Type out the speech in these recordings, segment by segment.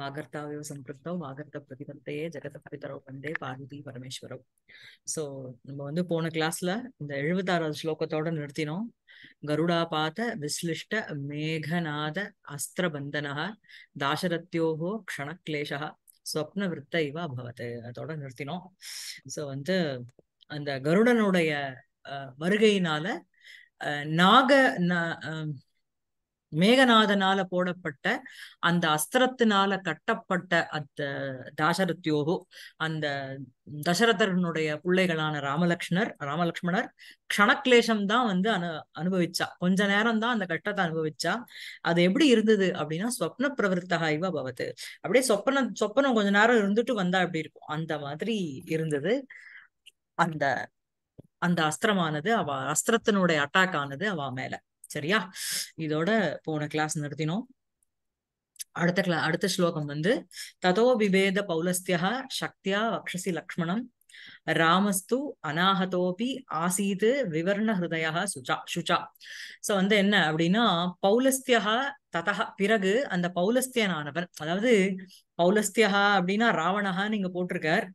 வாகர்த்தாவே சம்பிருத்தம் வாகர்த்த பிரதிபத்தையே ஜெகத பரிதரோ வந்தே Parvati பரமேஸ்வரம் so நம்ம வந்து போன கிளாஸ்ல இந்த எழுபத்தாறாவது ஸ்லோகத்தோட நிறுத்தினோம் கருடா பாத்த விஸ்லிஷ்ட மேகநாத அஸ்திரபந்தனா தாசரத்யோகோ க்ஷணக்லேஷா ஸ்வப்ன விற்த்த இவ அபவத் அதோட நிறுத்தினோம் சோ வந்து அந்த கருடனுடைய வருகையினால நாக மேகநாதனால போடப்பட்ட அந்த அஸ்திரத்தினால கட்டப்பட்ட அந்த தாசரத்யோகு அந்த தசரதனுடைய பிள்ளைகளான ராமலக்ஷ்மணர் ராமலக்ஷ்மணர் கணக்லேஷம் தான் வந்து அனு அனுபவிச்சா கொஞ்ச நேரம் தான் அந்த கட்டத்தை அனுபவிச்சா அது எப்படி இருந்தது அப்படின்னா சொப்ன பிரவருத்தகாய்வா பவது அப்படியே சொப்பன சொப்பனம் கொஞ்ச நேரம் இருந்துட்டு வந்தா எப்படி இருக்கும் அந்த மாதிரி இருந்தது அந்த அந்த அஸ்திரமானது அவ அஸ்திரத்தினுடைய அட்டாக் ஆனது அவ மேல சரியா இதோட போன கிளாஸ் நிறுத்தினோம் அடுத்த கிளா அடுத்த ஸ்லோகம் வந்து ததோ விபேத பௌலஸ்தியா சக்தியா வக்ஷசி லக்ஷ்மணம் ராமஸ்து அனாஹதோபி ஆசீது விவர்ண ஹிருதயா சுஜா சுஜா சோ வந்து என்ன அப்படின்னா பௌலஸ்தியா ததக பிறகு அந்த பௌலஸ்தியனானவன் அதாவது பௌலஸ்தியா அப்படின்னா ராவணஹா நீங்க போட்டிருக்கார்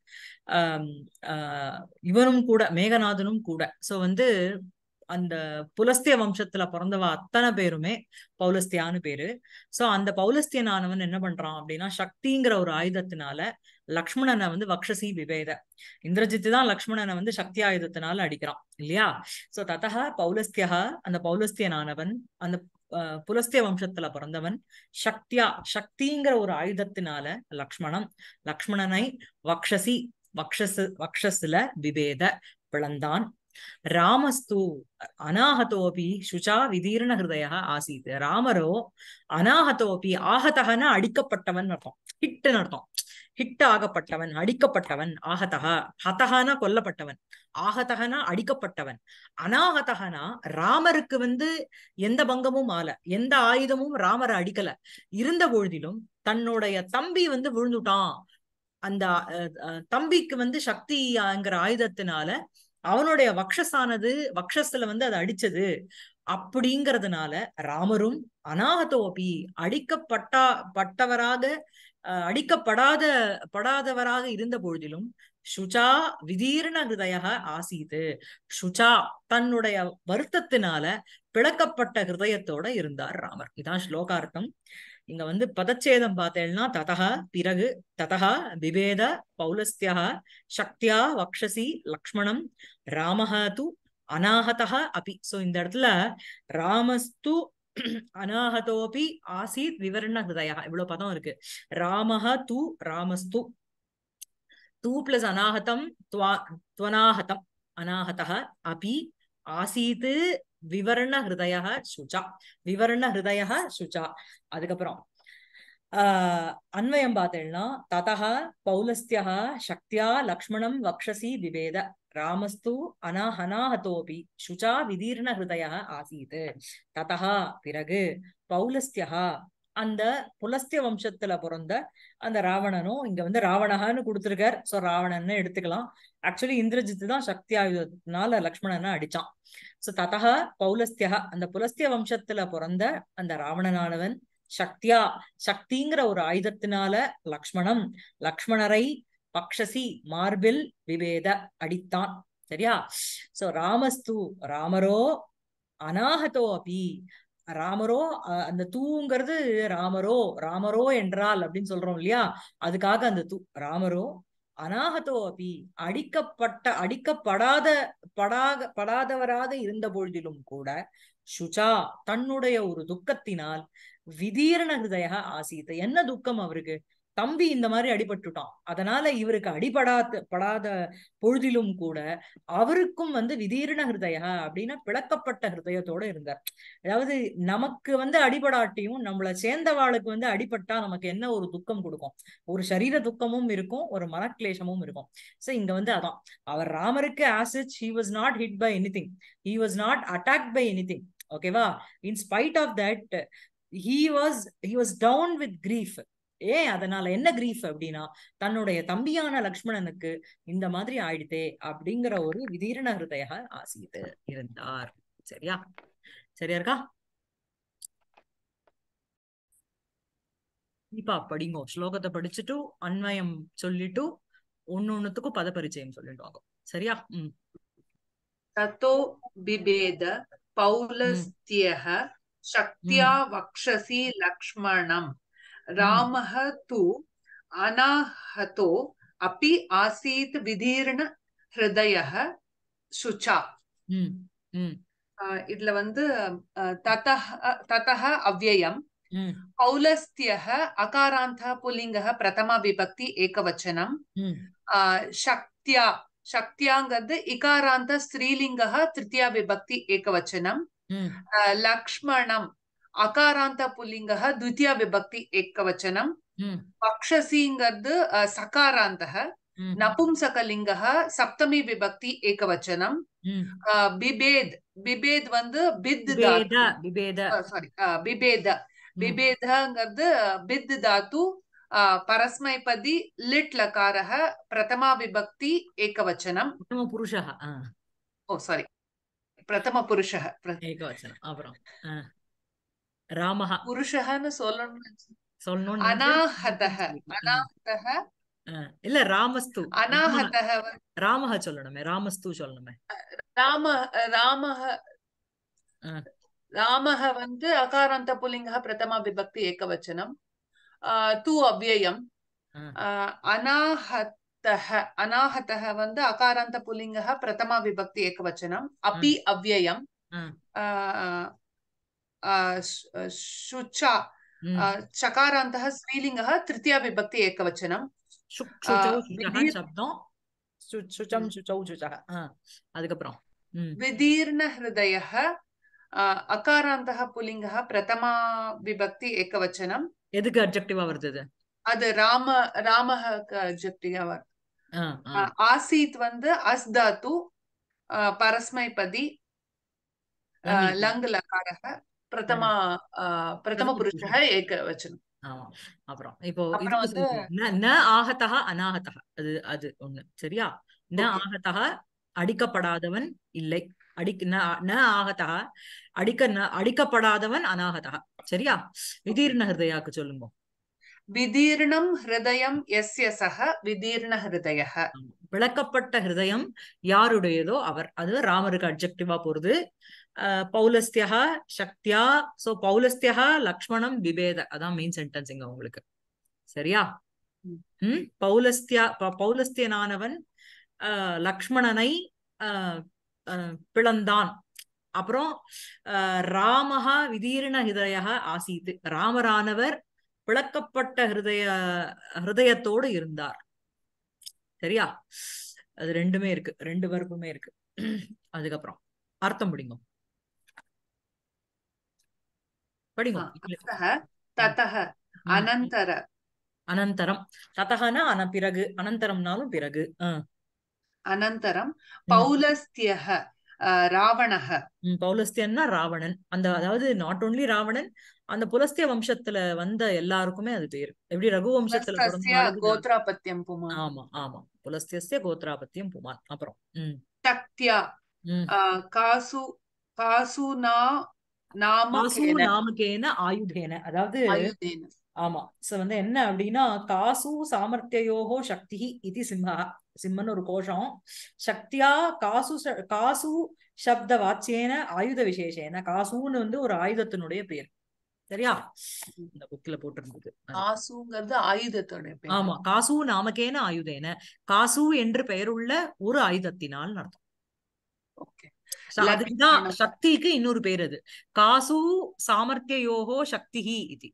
இவனும் கூட மேகநாதனும் கூட சோ வந்து அந்த புலஸ்திய வம்சத்துல பிறந்தவ அத்தனை பேருமே பௌலஸ்தியான்னு பேரு சோ அந்த பௌலஸ்தியன் ஆனவன் என்ன பண்றான் அப்படின்னா சக்திங்கிற ஒரு ஆயுதத்தினால லக்ஷ்மணனை வந்து வக்ஷசி விவேத இந்திரஜித்து தான் லக்ஷ்மணனை வந்து சக்தி ஆயுதத்தினால அடிக்கிறான் இல்லையா சோ ததா பௌலஸ்தியா அந்த பௌலஸ்தியனானவன் அந்த புலஸ்திய வம்சத்துல பிறந்தவன் சக்தியா சக்திங்கிற ஒரு ஆயுதத்தினால லக்ஷ்மணன் லக்ஷ்மணனை வக்ஷசி வக்ஷசு வக்ஷசுல விவேத பிளந்தான் ராமஸ்து அநாகத்தோபி சுஷா விதீர்ண ஹிருதயா ஆசீத் ராமரோ அநாகத்தோபி ஆகதகனா அடிக்கப்பட்டவன் அர்த்தம் ஹிட்டு அர்த்தம் ஹிட் ஆகப்பட்டவன் அடிக்கப்பட்டவன் ஆகதகா ஹதகனா கொல்லப்பட்டவன் ஆகதகனா அடிக்கப்பட்டவன் அநாகதகனா ராமருக்கு வந்து எந்த பங்கமும் ஆல எந்த ஆயுதமும் ராமரை அடிக்கல இருந்த பொழுதிலும் தன்னுடைய தம்பி வந்து விழுந்துட்டான் அந்த தம்பிக்கு வந்து சக்திங்கிற ஆயுதத்தினால அவனுடைய வக்ஷஸானது வக்ஷஸ்ல வந்து அதை அடிச்சது அப்படிங்கிறதுனால ராமரும் அநாகதோபி அடிக்கப்பட்டா பட்டவராக அடிக்கப்படாத படாதவராக இருந்த பொழுதிலும் சுஜா விதீர்ண ஹிருதய ஆசீது சுஜா தன்னுடைய வருத்தத்தினால பிளக்கப்பட்ட ஹிருதயத்தோட இருந்தார் ராமர் இதான் ஸ்லோகார்த்தம் இங்க வந்து பதச்சேதம் பார்த்தேன்னா தத பிறகு ததா பிபேத பௌலஸ்தியா சக்தியா வக்ஷசி லக்ஷ்மணம் ராமஹா து அநாகதா அபி சோ இந்த இடத்துல ராமஸ்து அநாகதோபி ஆசீத் விவரண ஹிருதயா இவ்வளவு பதம் இருக்கு ராமஹ து ராமஸ்து தூ பிளஸ் அநாகதம் துவனாகதம் அநாகதா அபி ஆசீத் விவரண ஹிருதய சுஜா விவரண ஹிருதய சுஜா அதுக்கப்புறம் ஆஹ் அன்வயம் பார்த்தேன்னா ததா பௌலஸ்தியா சக்தியா லக்ஷ்மணம் வக்ஷசி விவேத ராமஸ்து அனாஹனாஹதோபி சுஜா விதீர்ண ஹிருதய ஆசீத் ததா பிறகு பௌலஸ்தியா அந்த புலஸ்திய வம்சத்துல பிறந்த அந்த ராவணனும் இங்க வந்து ராவணகான்னு கொடுத்துருக்கார் சோ ராவணன்னு எடுத்துக்கலாம் ஆக்சுவலி இந்திரஜித்து தான் சக்தி ஆயுதத்தினால லக்ஷ்மணனை அடிச்சான் சோ ததக பௌலஸ்தியா அந்த புலஸ்திய வம்சத்துல பிறந்த அந்த ராவணனானவன் சக்தியா சக்திங்கிற ஒரு ஆயுதத்தினால லக்ஷ்மணம் லக்ஷ்மணரை பக்ஷசி மார்பில் விவேத அடித்தான் சரியா சோ ராமஸ்து ராமரோ அநாகதோ அபி ராமரோ அந்த தூங்கிறது ராமரோ ராமரோ என்றால் அப்படின்னு சொல்றோம் இல்லையா அதுக்காக அந்த தூ ராமரோ அனாகதோ அபி அடிக்கப்பட்ட அடிக்கப்படாத படாக படாதவராக இருந்த பொழுதிலும் கூட சுஜா தன்னுடைய ஒரு துக்கத்தினால் விதீரண ஹிருதய ஆசீத்த என்ன துக்கம் அவருக்கு தம்பி இந்த மாதிரி அடிபட்டுட்டான் அதனால இவருக்கு அடிபடாத படாத பொழுதிலும் கூட அவருக்கும் வந்து விதீர்ண ஹிருதயா அப்படின்னா பிளக்கப்பட்ட ஹிருதயத்தோட இருந்தார் அதாவது நமக்கு வந்து அடிபடாட்டியும் நம்மளை சேர்ந்தவாளுக்கு வந்து அடிபட்டா நமக்கு என்ன ஒரு துக்கம் கொடுக்கும் ஒரு சரீர துக்கமும் இருக்கும் ஒரு மனக்லேஷமும் இருக்கும் சோ இங்க வந்து அதான் அவர் ராமருக்கு ஆசிட் he was not hit by anything he was not attack by anything ஓகேவா in spite of that he was he was down with grief ஏன் அதனால என்ன கிரீஃப் அப்படின்னா தன்னுடைய தம்பியான லக்ஷ்மணனுக்கு இந்த மாதிரி ஆயிடுதே அப்படிங்கிற ஒரு விதீரண ஹிருதய ஆசிட்டு இருந்தார் சரியா சரியா இருக்கா கண்டிப்பா படிங்கோ ஸ்லோகத்தை படிச்சுட்டு அன்வயம் சொல்லிட்டு ஒன்னு ஒன்னுத்துக்கும் பத பரிச்சயம் சொல்லிடுவாங்க சரியா உம் தத்தோ பிபேத பௌலஸ்தியக சக்தியா வக்ஷசி லக்ஷ்மணம் रामः तु अनाहतो अपि आसीत् विधीर्ण ஹிருதயஹ சுச்சா இதுல வந்து ததஹ அவ்வயம் பௌலஸ்தியக அகாராந்த புல்லிங்க பிரதமா விபக்தி ஏகவச்சனம் சக்தியா சக்தியாங்கிறது இகாராந்த ஸ்ரீலிங்க திருத்தியா விபக்தி ஏகவச்சனம் லக்ஷ்மணம் ಅಕಾರಾಂತ ಪುಲ್ಲಿಂಗ ದ್ವಿತೀಯ ವಿಭಕ್ತಿ ಏಕವಚನಂ பக்ஷசிங்கிறது சகாராந்த நபும்சகலிங்க சப்தமி ವಿಭಕ್ತಿ ಏಕವಚನಂ ಬಿಬೇದ್ பிபேத் வந்து பித் சாரி பிபேத பிபேதங்கிறது பித் தாத்து பரஸ்மைபதி லிட் லகாரः பிரதமா விபக்தி ஏகவச்சனம் பிரதம ஓ சாரி பிரதம அப்புறம் ராமஹ புருஷஹன்னு சொல்லணும் சொல்லணும் அனாஹதஹ அனாஹதஹ இல்ல ராமஸ்து அனாஹதஹ ராமஹ சொல்லணுமே ராமஸ்து சொல்லணுமே ராம ராமஹ ராமஹ வந்து அகாராந்த புலிங்க பிரதம விபக்தி ஏகவச்சனம் தூ அவ்யயம் அனாஹத்தஹ அனாஹத்தஹ வந்து அகாராந்த புலிங்க பிரதம விபக்தி ஏகவச்சனம் அபி அவ்யயம் சுச்சா चकारान्तः स्त्रीलिङ्गः तृतीयाविभक्ति एकवचनं சுச்சம் அதுக்கப்புறம் விதீர்ண ஹிருதய அகாராந்தக புலிங்க பிரதமா விபக்தி ஏகவச்சனம் எதுக்கு அப்ஜெக்டிவா வருது அது ராம ராமஹ அப்ஜெக்டிவா வருது ஆசீத் வந்து அஸ்தாத்து பரஸ்மைபதி லங் லகாரக பிரதம பிரதம புருஷ ஏக வச்சனம் ஆமா அப்புறம் இப்போ வந்து ந ஆகத்தக அநாகத்தக அது அது ஒண்ணு சரியா ந ஆகத்தக அடிக்கப்படாதவன் இல்லை அடிக்க ந ஆகத்தக அடிக்க அடிக்கப்படாதவன் அநாகத்தக சரியா விதீர்ண ஹிருதயாக்கு சொல்லுங்க விதீர்ணம் ஹிருதயம் எஸ் எஸ் அக விதீர்ண ஹிருதய விளக்கப்பட்ட ஹிருதயம் யாருடையதோ அவர் அது ராமருக்கு அப்ஜெக்டிவா போறது பௌலஸ்தியா சக்தியா சோ பௌலஸ்தியா லக்ஷ்மணம் விபேத அதான் மெயின் இங்க உங்களுக்கு சரியா உம் பௌலஸ்தியா பௌலஸ்தியனானவன் லக்ஷ்மணனை பிளந்தான் அப்புறம் ராமஹா விதீர்ண ஹிருதய ஆசீத்து ராமரானவர் பிளக்கப்பட்ட ஹிருதய ஹிருதயத்தோடு இருந்தார் சரியா அது ரெண்டுமே இருக்கு ரெண்டு வருப்புமே இருக்கு அதுக்கப்புறம் அர்த்தம் முடிங்க அனந்தர அனந்தரம் ததகனா அன பிறகு அனந்தரம்னாலும் பிறகு அனந்தரம் பௌலஸ்திய ராவணக பௌலஸ்தியன்னா ராவணன் அந்த அதாவது நாட் ஓன்லி ராவணன் அந்த புலஸ்திய வம்சத்துல வந்த எல்லாருக்குமே அது பேரு எப்படி ரகு வம்சத்துல கோத்ராபத்தியம் புமார் ஆமா ஆமா புலஸ்திய கோத்ராபத்தியம் புமார் அப்புறம் தக்தியா காசு காசுனா நாமகேன ஆயுதேன அதாவது ஆமா சோ வந்து என்ன அப்படின்னா காசு சாமர்த்தியோகோ சக்தி இது சிம்ஹா சிம்மன் ஒரு கோஷம் சக்தியா காசு காசு சப்த வாச்சியேன ஆயுத விசேஷேன காசுன்னு வந்து ஒரு ஆயுதத்தினுடைய பேர் சரியா இந்த புக்ல போட்டிருந்தது காசுங்கிறது ஆயுதத்தோட ஆமா காசு நாமக்கேன ஆயுதேன காசு என்று பெயருள்ள ஒரு ஆயுதத்தினால் நடத்தும் ஓகே அதுதான் சக்திக்கு இன்னொரு பேர் அது காசு சாமர்த்தியோகோ சக்தி இது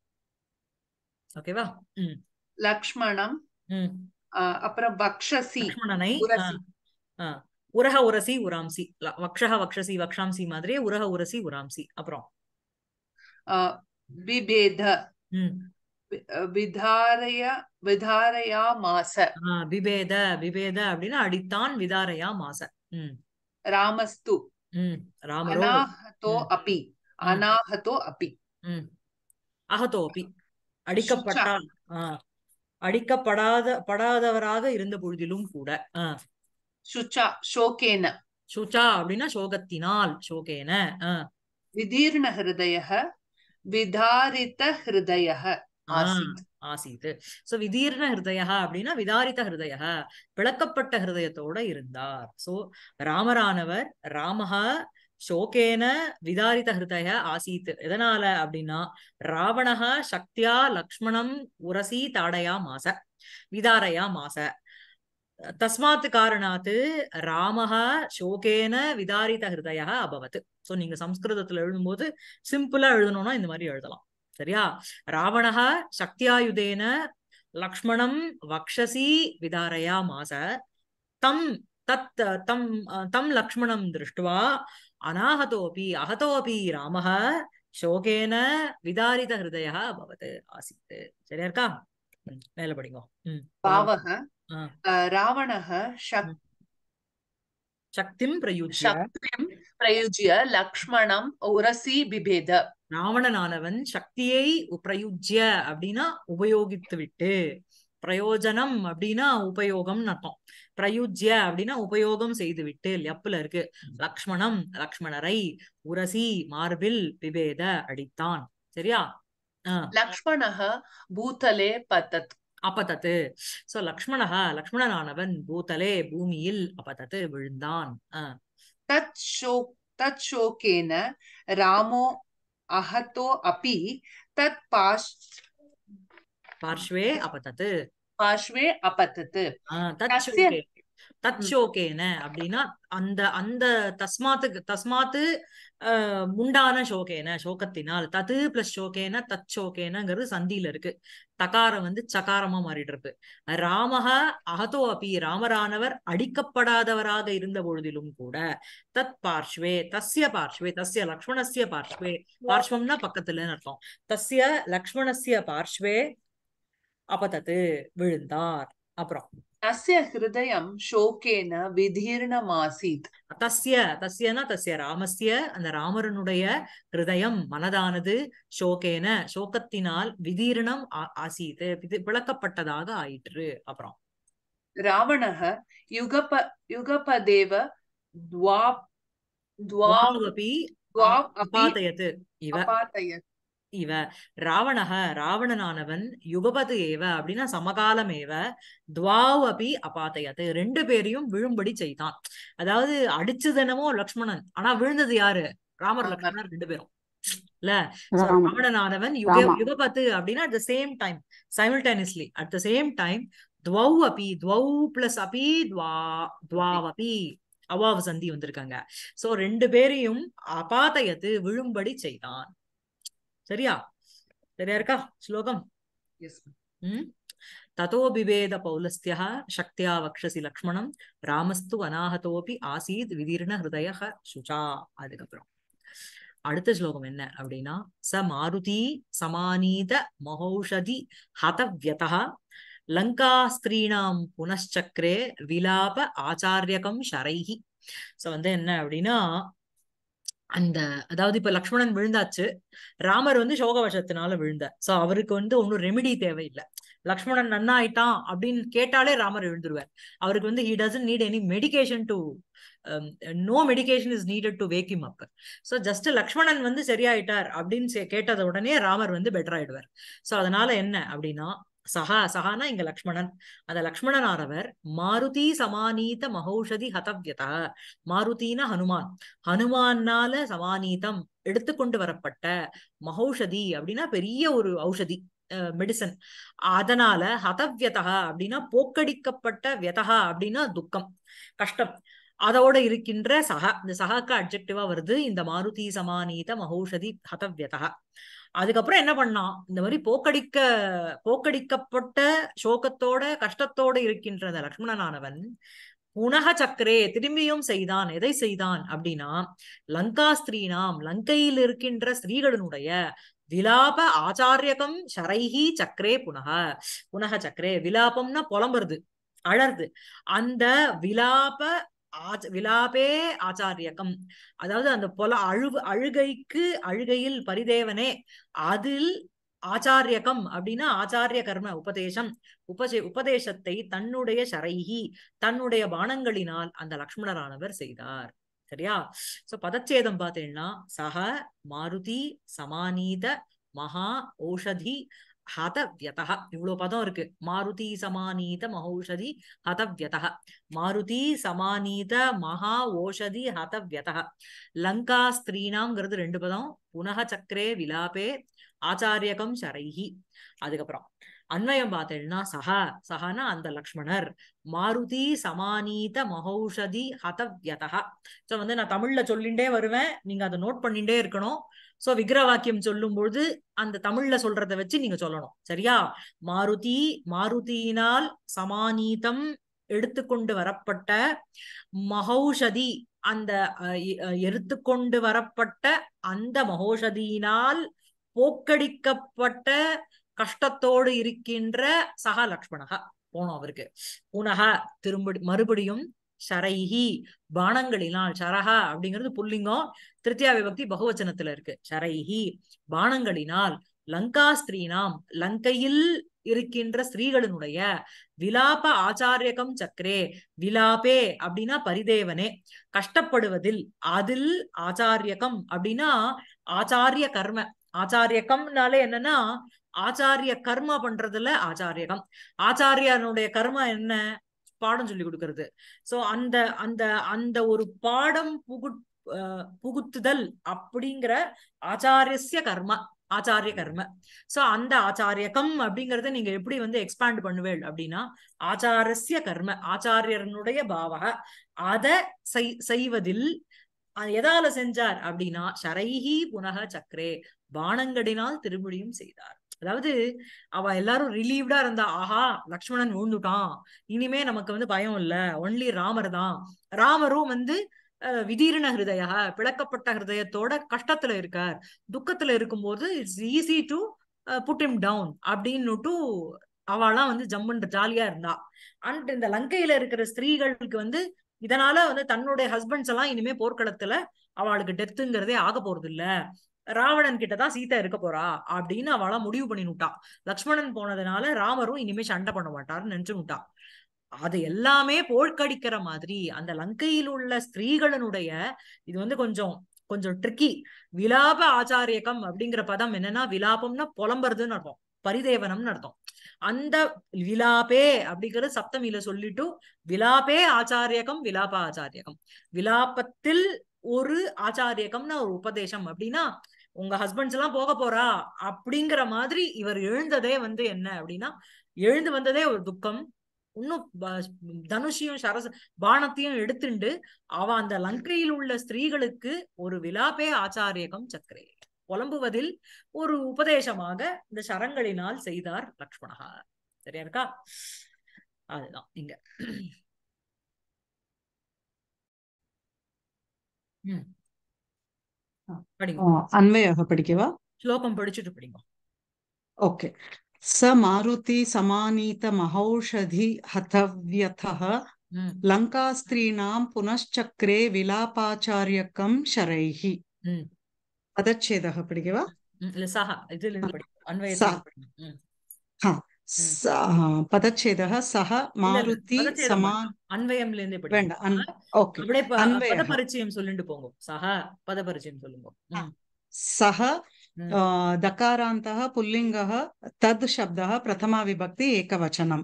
ஓகேவா லக்ஷ்மணம் அப்புறம் வக்ஷசி உரக உரசி உராம்சி வக்ஷக வக்ஷசி வக்ஷாம்சி மாதிரியே உரக உரசி உராம்சி அப்புறம் விபேத விதாரய விதாரயா மாச விபேத விபேத அப்படின்னா அடித்தான் விதாரயா மாச உம் ராமஸ்து அனாஹதோ அபி அனாஹதோ அபி அகதோ அபி அடிக்கப்பட்டால் அடிக்கப்படாத படாதவராக இருந்த பொழுதிலும் கூட சுச்சா ஷோகேன சுச்சா அப்படின்னா சோகத்தினால் ஷோகேன விதீர்ண ஹிருதய விதாரித ஹிருதய ஆசீத் ஆசீத் சோ விதீர்ண ஹிருதயா அப்படின்னா விதாரித்த ஹிருதய பிளக்கப்பட்ட ஹிருதயத்தோட இருந்தார் சோ ராமரானவர் ராமஹ சோகேன விதாரித ஹிருதய ஆசீத் எதனால அப்படின்னா ராவணஹ சக்தியா லக்ஷ்மணம் உரசி தாடையா மாச விதாரையா மாச தஸ்மாத் காரணாத்து ராமஹ சோகேன விதாரித ஹிருதய அபவத் சோ நீங்க சம்ஸ்கிருதத்துல எழுதும்போது சிம்பிளா எழுதணும்னா இந்த மாதிரி எழுதலாம் சரியா ராவணா சக்தியாயுதேன லக்ஷ்மணம் வக்ஷசி விதாரயா மாச தம் தத் தம் தம் லக்ஷ்மணம் திருஷ்டுவா அனாஹதோபி அகதோபி ராமஹ சோகேன விதாரித ஹிருதய அபவத் ஆசித் சரியா இருக்கா மேல படிங்க பாவக ராவணः சக்திம் பிரயுஜ்ய சக்திம் பிரயுஜ்ய லக்ஷ்மணம் உரசி பிபேத ராவணனானவன் சக்தியை பிரயுஜ்ய அப்படின்னா உபயோகித்து விட்டு பிரயோஜனம் அப்படின்னா உபயோகம் அர்த்தம் பிரயுஜ்ய அப்படின்னா உபயோகம் செய்து விட்டு லெப்புல இருக்கு லக்ஷ்மணம் லக்ஷ்மணரை உரசி மார்பில் விபேத அடித்தான் சரியா லக்ஷ்மணக பூத்தலே பத்தத் அப்பதத்து சோ லக்ஷ்மணஹா லக்ஷ்மணனானவன் பூதலே பூமியில் அப்பதத்து விழுந்தான் தத் ஷோக் தத் ஷோகேன ராமோ अहतो अपि तत् पार्श पार्श्वे अपतत् पार्श्वे अपतत् तस्य தச்சோகேன அப்படின்னா அந்த அந்த தஸ்மாத்துக்கு தஸ்மாத்து முண்டான ஷோகேன சோகத்தினால் தத்து பிளஸ் ஷோகேன தச்சோகேனங்கிறது சந்தியில இருக்கு தகாரம் வந்து சகாரமா மாறிட்டு இருக்கு ராமக அகதோ அபி ராமரானவர் அடிக்கப்படாதவராக இருந்த பொழுதிலும் கூட தத் பார்ஷ்வே தஸ்ய பார்ஷ்வே தஸ்ய லக்ஷ்மணஸ்ய பார்ஷ்வே பார்ஷ்வம்னா பக்கத்துலன்னு அர்த்தம் தஸ்ய லக்ஷ்மணஸ்ய பார்ஷ்வே தத்து விழுந்தார் அப்புறம் तस्य ஹிருதயம் ஷோகேன விதீர்ணம் ஆசீத் தஸ்ய தஸ்யனா தஸ்ய ராமஸ்ய அந்த ராமரனுடைய ஹிருதயம் மனதானது ஷோகேன ஷோகத்தினால் விதீர்ணம் ஆசீத் விளக்கப்பட்டதாக ஆயிற்று அப்புறம் ராவணக யுகப யுகபதேவ துவாப் துவாப் அபாதயத் இவ அபாதயத் இவ ராவணக ராவணனானவன் யுகபது ஏவ அப்படின்னா சமகாலம் ஏவ துவாவ் அபி அபாத்தையத்து ரெண்டு பேரையும் விழும்படி செய்தான் அதாவது அடிச்சதுனமோ லக்ஷ்மணன் ஆனா விழுந்தது யாரு ராமர் லக்ஷ்மணன் ரெண்டு பேரும் இல்ல ராவணனானவன் யுக யுகபத்து அப்படின்னா at the same time simultaneously at the same time துவௌ அபி துவௌ பிளஸ் அபி துவா துவாவ் அபி அவாவ் சந்தி வந்திருக்காங்க சோ ரெண்டு பேரையும் அபாதயத்து விழும்படி செய்தான் சரியா சரியா இருக்கா ஸ்லோகம் ததோ பிபேத பௌலஸ்தியா சக்தியா வக்ஷசி லக்ஷ்மணம் ராமஸ்து அனாகதோபி ஆசீத் விதீர்ண ஹிருதய சுஜா அதுக்கப்புறம் அடுத்த ஸ்லோகம் என்ன அப்படின்னா ச மாருதி சமானீத மகௌஷதி ஹதவியதா லங்காஸ்திரீனாம் புனச்சக்கரே விலாப ஆச்சாரியகம் ஷரைஹி சோ வந்து என்ன அப்படின்னா அந்த அதாவது இப்ப லக்ஷ்மணன் விழுந்தாச்சு ராமர் வந்து சோகவசத்தினால விழுந்த விழுந்தார் சோ அவருக்கு வந்து ஒன்னும் ரெமிடி தேவையில்லை லக்ஷ்மணன் நன்னா ஆயிட்டான் அப்படின்னு கேட்டாலே ராமர் விழுந்துருவார் அவருக்கு வந்து he doesn't need any medication to no medication is needed to wake up up so just Lakshmanan வந்து சரியாயிட்டார் அப்படின்னு கேட்டத உடனே ராமர் வந்து பெட்டர் ஆயிடுவார் ஸோ அதனால என்ன அப்படின்னா சஹா சஹானா இங்க லக்ஷ்மணன் அந்த லக்ஷ்மணன் ஆனவர் மாருதி சமானீத மகௌஷதி ஹதவியதா மாருதினா ஹனுமான் ஹனுமான்னால சமானீதம் எடுத்துக்கொண்டு வரப்பட்ட மகௌஷதி அப்படின்னா பெரிய ஒரு ஔஷதி மெடிசன் அதனால ஹதவியதா அப்படின்னா போக்கடிக்கப்பட்ட வியதா அப்படின்னா துக்கம் கஷ்டம் அதோட இருக்கின்ற சக இந்த சகாக்கு அப்ஜெக்டிவா வருது இந்த மாருதி சமானீத மகௌஷதி ஹதவியதா அதுக்கப்புறம் என்ன பண்ணான் இந்த மாதிரி போக்கடிக்க போக்கடிக்கப்பட்ட சோகத்தோட கஷ்டத்தோட இருக்கின்றத லக்ஷ்மணனானவன் புனக சக்கரே திரும்பியும் செய்தான் எதை செய்தான் அப்படின்னா லங்கா ஸ்திரீனாம் லங்கையில் இருக்கின்ற ஸ்திரீகளினுடைய விலாப ஆச்சாரியகம் சரைஹி சக்கரே புனக புனக சக்கரே விலாபம்னா புலம்புறது அழறது அந்த விலாப ஆச்ச விலாபே ஆச்சாரியக்கம் அதாவது அந்த பொல அழுவு அழுகைக்கு அழுகையில் பரிதேவனே அதில் ஆச்சாரியகம் அப்படின்னா ஆச்சாரிய கர்ம உபதேசம் உபசே உபதேசத்தை தன்னுடைய சரைகி தன்னுடைய பானங்களினால் அந்த லக்ஷ்மணரானவர் செய்தார் சரியா சோ பதச்சேதம் பார்த்தீங்கன்னா சக மாருதி சமானீத மகா ஓஷதி ஹதவியதா இவ்வளவு பதம் இருக்கு மாருதி சமானீத மகௌஷதி ஹதவியதா மாருதி சமானீத மகா ஓஷதி ஹதவியதா லங்கா ஸ்திரீனாம்ங்கிறது ரெண்டு பதம் புனக சக்கரே விலாபே ஆச்சாரியகம் சரைஹி அதுக்கப்புறம் அன்வயம் பார்த்தேன்னா சஹா சஹானா அந்த லக்ஷ்மணர் மாருதி சமானீத மகௌஷதி ஹதவியதா சோ வந்து நான் தமிழ்ல சொல்லிண்டே வருவேன் நீங்க அதை நோட் பண்ணிட்டே இருக்கணும் சோ வாக்கியம் சொல்லும் பொழுது அந்த தமிழ்ல சொல்றத வச்சு நீங்க சொல்லணும் சரியா மாருதி மாருதியினால் சமானீதம் எடுத்துக்கொண்டு வரப்பட்ட மகௌஷதி அந்த எடுத்துக்கொண்டு வரப்பட்ட அந்த மகோஷதியினால் போக்கடிக்கப்பட்ட கஷ்டத்தோடு இருக்கின்ற சக லக்ஷ்மணகா போனோம் அவருக்கு புனகா திரும்ப மறுபடியும் ஷரைஹி பானங்களினால் ஷரஹா அப்படிங்கிறது புல்லிங்கம் திருத்தியா விபக்தி பகுவச்சனத்துல இருக்கு ஷரைஹி பானங்களினால் லங்கா ஸ்திரீனாம் லங்கையில் இருக்கின்ற ஸ்திரீகளினுடைய விலாப ஆச்சாரியகம் சக்கரே விலாபே அப்படின்னா பரிதேவனே கஷ்டப்படுவதில் அதில் ஆச்சாரியகம் அப்படின்னா ஆச்சாரிய கர்ம ஆச்சாரியகம்னாலே என்னன்னா ஆச்சாரிய கர்மா பண்றதுல ஆச்சாரியகம் ஆச்சாரியனுடைய கர்மா என்ன பாடம் சொல்லி கொடுக்கறது சோ அந்த அந்த அந்த ஒரு பாடம் புகு புகுத்துதல் அப்படிங்கிற ஆச்சாரியசிய கர்ம ஆச்சாரிய கர்ம சோ அந்த ஆச்சாரியகம் அப்படிங்கறத நீங்க எப்படி வந்து எக்ஸ்பேண்ட் பண்ணுவேள் அப்படின்னா ஆச்சாரஸ்ய கர்ம ஆச்சாரியனுடைய பாவக அத செய்வதில் எதால செஞ்சார் அப்படின்னா சரைஹி புனக சக்கரே பானங்கடினால் திருமுடியும் செய்தார் அதாவது அவ எல்லாரும் ரிலீவ்டா இருந்தா ஆஹா லக்ஷ்மணன் விழுந்துட்டான் இனிமே நமக்கு வந்து பயம் இல்ல ஒன்லி ராமர் தான் ராமரும் வந்து விதீரண ஹிருதயா பிளக்கப்பட்ட ஹிருதயத்தோட கஷ்டத்துல இருக்கார் துக்கத்துல இருக்கும்போது it's easy to put him down அப்படின்னுட்டு அவெல்லாம் வந்து ஜம்முன்ற ஜாலியா இருந்தா அண்ட் இந்த லங்கையில இருக்கிற ஸ்திரீகளுக்கு வந்து இதனால வந்து தன்னுடைய ஹஸ்பண்ட்ஸ் எல்லாம் இனிமே போர்க்களத்துல அவளுக்கு டெத்துங்கிறதே ஆக போறது இல்ல ராவணன் கிட்டதான் சீதா இருக்க போறா அப்படின்னு அவளா முடிவு பண்ணினுட்டா லக்ஷ்மணன் போனதுனால ராமரும் இனிமே சண்டை பண்ண மாட்டாருன்னு நினைச்சுனுட்டா அது எல்லாமே போழ்கடிக்கிற மாதிரி அந்த லங்கையில் உள்ள ஸ்திரீகளனுடைய இது வந்து கொஞ்சம் கொஞ்சம் ட்ரிக்கி விலாப ஆச்சாரியகம் அப்படிங்கிற பதம் என்னன்னா விலாபம்னா புலம்புறதுன்னு அர்த்தம் பரிதேவனம்னு அர்த்தம் அந்த விலாபே அப்படிங்கறது சப்தமியில சொல்லிட்டு விலாபே ஆச்சாரியகம் விலாப ஆச்சாரியகம் விலாபத்தில் ஒரு ஆச்சாரியகம்னா ஒரு உபதேசம் அப்படின்னா உங்க ஹஸ்பண்ட்ஸ் எல்லாம் போக போறா அப்படிங்கிற மாதிரி இவர் எழுந்ததே வந்து என்ன அப்படின்னா எழுந்து வந்ததே ஒரு துக்கம் இன்னும் தனுஷியும் சரச பானத்தையும் எடுத்துண்டு அவ அந்த லங்கையில் உள்ள ஸ்திரீகளுக்கு ஒரு விலாபே ஆச்சாரியகம் சக்கரே புலம்புவதில் ஒரு உபதேசமாக இந்த சரங்களினால் செய்தார் லக்ஷ்மணகா சரியா இருக்கா அதுதான் இங்க ம் படிங்க அன்வயாக படிக்கவா ஸ்லோகம் படிச்சுட்டு படிங்க ஓகே ச மாருதி சமானீத மகௌஷதி ஹதவ்யதः லங்காஸ்திரீணாம் புனச்சக்ரே விலாபாச்சாரியக்கம் ஷரைஹி பதச்சேதக படிக்கவா இல்ல சஹா இதுல படிங்க பதச்சேதக சக மாருதி சமா அன்வயம்ல இருந்தே வேண்டாம் ஓகே அப்படியே பதபரிச்சயம் சொல்லிட்டு போங்க சக பதபரிச்சயம் சொல்லுங்க சக दकारान्तः पुल्लिङ्गः तद् शब्दः प्रथमा विभक्ति एकवचनं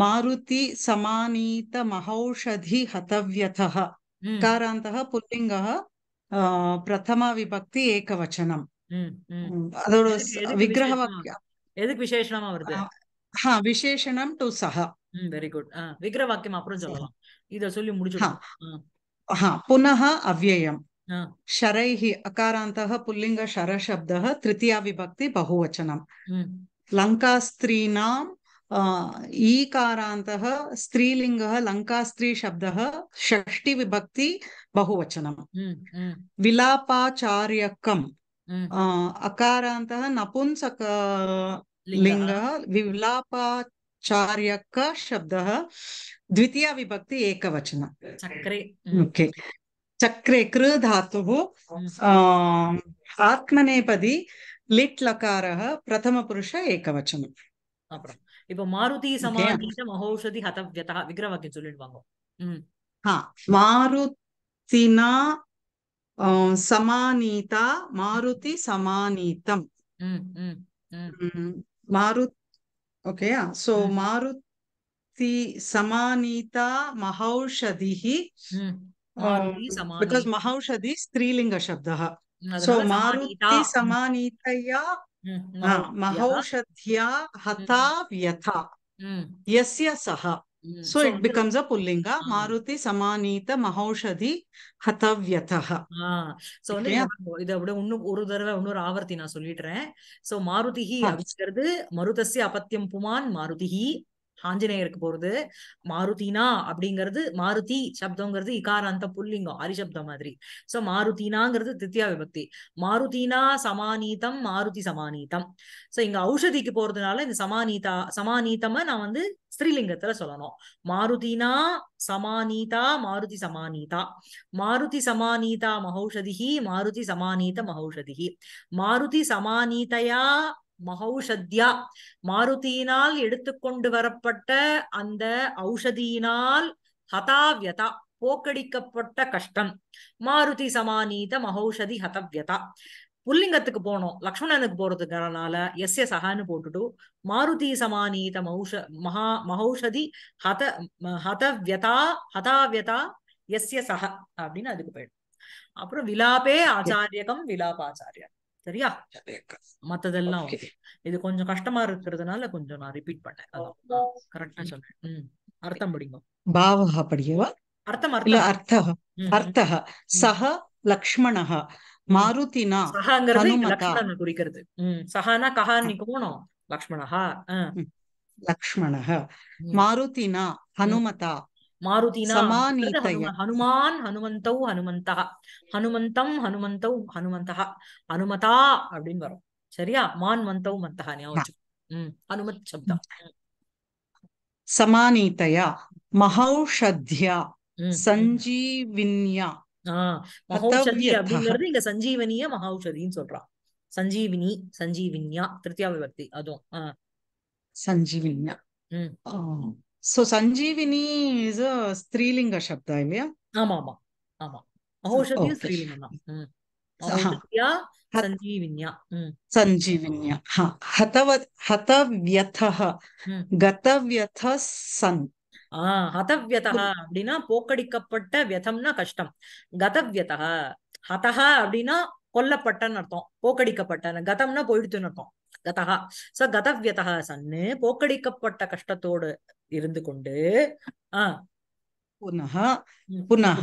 मारुति समानीत महौषधि हतव्यथः कारान्तः पुल्लिङ्गः प्रथमा विभक्ति एकवचनं அதோட விக்கிரக எதுக்கு விசேஷமா வருது ஹா हाँ, விசேஷணம் டு சஹா வெரி குட் விக்கிர வாக்கியம் அப்புறம் சொல்லலாம் இத சொல்லி முடிச்சு ஹா புனः அவ்யயம் शरैः अकारान्तः पुल्लिङ्गशरशब्दः तृतीया विभक्ति बहुवचनम् लङ्कास्त्रीणाम् ईकारान्तः स्त्रीलिङ्गः लङ्कास्त्रीशब्दः षष्टिविभक्ति बहुवचनम् विलापाचार्यकम् अकारान्तः नपुंसक लिंग विलापाचार्य शब्द द्वितीय विभक्ति एक वचन चक्रे हम्म। ओके चक्रे कृ धातु हम्म। आत्मनेपदी लिट् लकार प्रथम पुरुष एक वचन Maruti Maruti Marut, okay, yeah. So mm. Maruti Samanita Mahaushadihi. Mm. Um, because Mahaushadi is Strilinga Shabdaha. So Maruti Samanitaya Mahaushadhya Hata Vyatha. यस्य सः Hmm. So, so it becomes a pullinga. Uh, Maruti samanita so ah. வந்து இது அப்படியே இன்னும் ஒரு தடவை இன்னொரு ஆவர்த்தி நான் சொல்லிடுறேன் சோ மாருதிஹி அப்படிங்கிறது மருதஸ்ய அபத்தியம் புமான் மாருதிஹி ஆஞ்சநேயருக்கு போறது மாருதினா அப்படிங்கிறது மாருதி சப்தங்கிறது இகாராந்த புல்லிங்கம் அரிசப்தம் மாதிரி சோ மாருதினாங்கிறது தித்யா விபக்தி மாருதினா சமானீதம் மாருதி சமானீதம் சோ இங்க ஔஷதிக்கு போறதுனால இந்த சமானீதா சமானீதமா நான் வந்து ஸ்ரீலிங்கத்துல சொல்லணும் மாருதினா சமானீதா மாருதி சமானீதா மாருதி சமானீதா மகௌஷதிகி மாருதி சமானீத மகௌஷதிகி மாருதி சமானீதையா மகௌஷத்யா மாருதியினால் எடுத்துக்கொண்டு வரப்பட்ட அந்த ஔஷதியினால் ஹதாவியதா போக்கடிக்கப்பட்ட கஷ்டம் மாருதி சமானீத மகௌஷதி ஹதவியதா புல்லிங்கத்துக்கு போனோம் லக்ஷ்மணனுக்கு எஸ் எஸ்ய சகான்னு போட்டுட்டு மாருதி சமானீத மௌஷ மகா மகௌஷதி ஹத ஹதவியதா ஹதாவியதா எஸ்ய சக அப்படின்னு அதுக்கு போயிடும் அப்புறம் விலாபே ஆச்சாரியகம் விலாபாச்சாரியகம் சரியா மத்ததெல்லாம் இது கொஞ்சம் கஷ்டமா இருக்கிறதுனால கொஞ்சம் நான் ரிப்பீட் பண்ணேன் கரெக்டா சொன்னேன் ம் அர்த்தம் படிங்க பாவஹ படியவா அர்த்தம் அர்த்தம் அர்த்தஹ அர்த்தஹ சஹ லக்ஷ்மணஹ மாருதினா சஹங்கிறது லக்ஷ்மணன் குறிக்கிறது ம் சஹனா கஹா நிக்கணும் லக்ஷ்மணஹ லக்ஷ்மணஹ மாருதினா ஹனுமதா மாருதினா ஹனுமான் ஹனுமந்தௌ ஹனுமந்தா ஹனுமந்தம் ஹனுமந்தௌ ஹனுமந்தா ஹனுமதா அப்படின்னு வரும் சரியா மான் மந்தௌ மந்தா ஹனுமத் சப்தம் சமானீதையா மகௌஷத்யா சஞ்சீவின்யா மகௌஷதி அப்படிங்கிறது இங்க சஞ்சீவனிய மகௌஷதின்னு சொல்றான் சஞ்சீவினி சஞ்சீவின்யா திருத்தியா விபக்தி அதுவும் சஞ்சீவின்யா ಸೊ ಸಂಜೀವಿನಿ ಇಸ್ ಅ ಸ್ತ್ರೀಲಿಂಗ ಶಬ್ದ ಇಲ್ವಾ ಆಮಾ ಆಮಾ ಆಮಾ ಔಷಧಿಯ ಸ್ತ್ರೀಲಿಂಗ ಸಂಜೀವಿನ್ಯ அப்படின்னா போக்கடிக்கப்பட்ட வியதம்னா கஷ்டம் ஹதஹா அப்படின்னா கொல்லப்பட்டன்னு அர்த்தம் போக்கடிக்கப்பட்ட கதம்னா போயிடுத்துன்னு அர்த்தம் கதஹா சோ கதவியதா சன்னு போக்கடிக்கப்பட்ட கஷ்டத்தோடு இருந்து கொண்டு ஆஹ் புனः புனः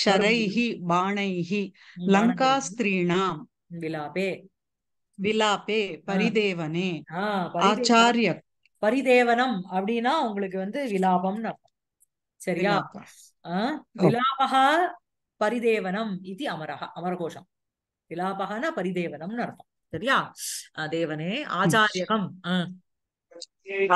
शरैः बाणैः लङ्कास्त्रीणाम् विलापे விலாபே பரிதேவனே ஆச்சாரிய பரிதேவனம் அப்படின்னா உங்களுக்கு வந்து விலாபம் சரியா விலாபகா பரிதேவனம் இது அமரக அமரகோஷம் விலாபகனா பரிதேவனம்னு அர்த்தம் சரியா தேவனே ஆச்சாரியகம் ஆஹ்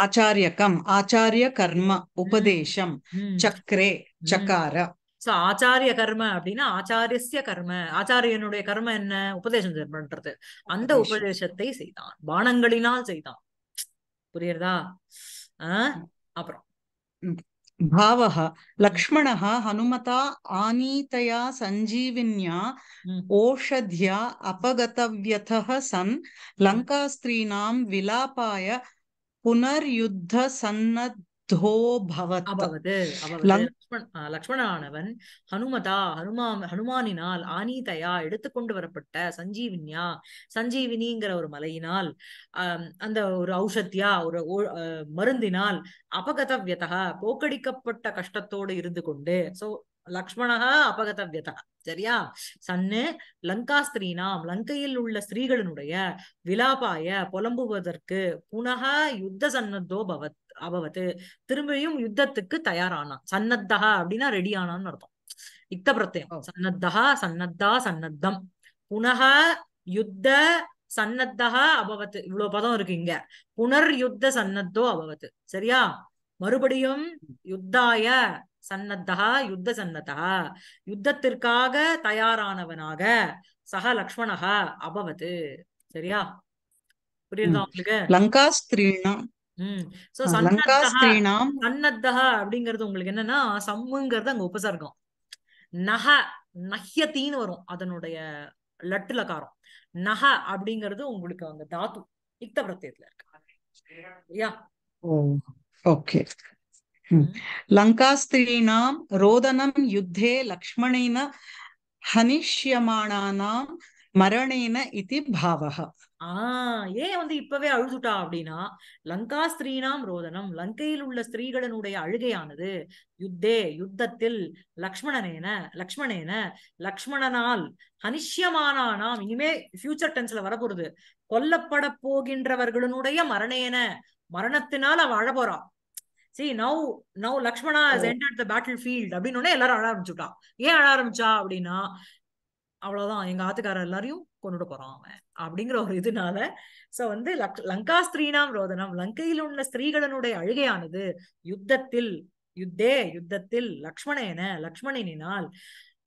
ஆச்சாரியக்கம் ஆச்சாரிய கர்ம உபதேசம் சக்ரே சக்கார சோ ஆச்சாரிய கர்ம அப்படின்னா ஆச்சாரியசிய கர்ம ஆச்சாரியனுடைய கர்ம என்ன உபதேசம் பண்றது அந்த உபதேசத்தை செய்தான் பானங்களினால் செய்தான் புரியுறதா ஆஹ் அப்புறம் भावः लक्ष्मणः हनुमता आनीतया புனர்யுத்த சன்னத்தோ பவத் லக்ஷ்மணானவன் ஹனுமதா ஹனுமா ஹனுமானினால் ஆனீதையா எடுத்துக்கொண்டு வரப்பட்ட சஞ்சீவினியா சஞ்சீவினிங்கிற ஒரு மலையினால் அந்த ஒரு ஔஷத்தியா ஒரு மருந்தினால் அபகதவியதா போக்கடிக்கப்பட்ட கஷ்டத்தோடு இருந்து கொண்டு சோ லக்ஷ்மணா அபகதவியதா சரியா சன்னு லங்கா ஸ்திரீனாம் லங்கையில் உள்ள ஸ்திரீகளினுடைய விலாபாய புலம்புவதற்கு புனக யுத்த சன்னத்தோ பவத் அபவத்து திரும்பியும் யுத்தத்துக்கு தயாரானான் சன்னத்தா அப்படின்னா ரெடி ஆனான்னு அர்த்தம் இத்த பிரத்தியம் சன்னத்தா சன்னத்தா சன்னத்தம் புனக யுத்த சன்னத்தா அபவத்து இவ்வளவு பதம் இருக்கு இங்க புனர் யுத்த சன்னத்தோ அபவத்து சரியா மறுபடியும் யுத்தாய சன்னத்தா யுத்த சன்னதா யுத்தத்திற்காக தயாரானவனாக சக லக்ஷ்மணகா அபவது சரியா புரியுதா உங்களுக்கு அப்படிங்கிறது உங்களுக்கு என்னன்னா சம்முங்கிறது அங்க உபசர்க்கம் நக நஹ்யத்தின்னு வரும் அதனுடைய லட்டுல காரம் நக அப்படிங்கிறது உங்களுக்கு அங்க தாத்து இக்த பிரத்தியத்துல இருக்கு ஓகே लङ्कास्त्रीणां ரோதனம் யுத்தே லக்ஷ்மணேன हनिष्यमाणानां மரணேன இது பாவக ஆஹ் ஏன் வந்து இப்பவே அழுதுட்டா அப்படின்னா லங்கா ஸ்திரீனாம் ரோதனம் லங்கையில் உள்ள ஸ்திரீகளினுடைய அழுகையானது யுத்தே யுத்தத்தில் லக்ஷ்மணனேன லக்ஷ்மணேன லக்ஷ்மணனால் அனிஷ்யமானா இனிமே ஃபியூச்சர் டென்ஸ்ல வரப்போறது கொல்லப்பட போகின்றவர்களுடைய மரணேன மரணத்தினால் அவ அழ சரி now now Lakshmana has entered the battlefield அப்படின்னு எல்லாரும் அழ ஆரம்பிச்சுட்டான் ஏன் அழ ஆரம்பிச்சா அப்படின்னா அவ்வளவுதான் எங்க ஆத்துக்காரர் எல்லாரையும் கொண்டுட்டு போறான் அவன் அப்படிங்கிற ஒரு இதுனால சோ வந்து லங்கா ஸ்திரீனாம் ரோதனம் லங்கையில் உள்ள ஸ்திரீகளனுடைய அழுகையானது யுத்தத்தில் யுத்தே யுத்தத்தில் லக்ஷ்மணேன லக்ஷ்மணனினால்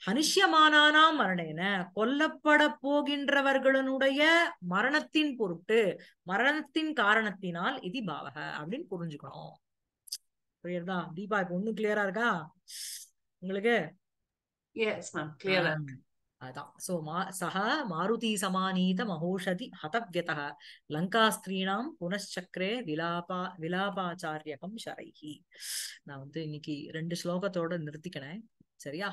ஹனிஷ்யமானானாம் மரணேன கொல்லப்பட போகின்றவர்களுடைய மரணத்தின் பொருட்டு மரணத்தின் காரணத்தினால் இதி பாவக அப்படின்னு புரிஞ்சுக்கணும் புரியுறதா தீபா இப்ப ஒண்ணும் கிளியரா இருக்கா உங்களுக்கு எஸ் மேம் கிளியரா அதான் சோ மா சஹா மாருதி சமானீத மகோஷதி ஹதவியத லங்காஸ்திரீனாம் புனச்சக்கரே விலாபா விலாபாச்சாரியகம் ஷரைஹி நான் வந்து இன்னைக்கு ரெண்டு ஸ்லோகத்தோட நிறுத்திக்கினேன் சரியா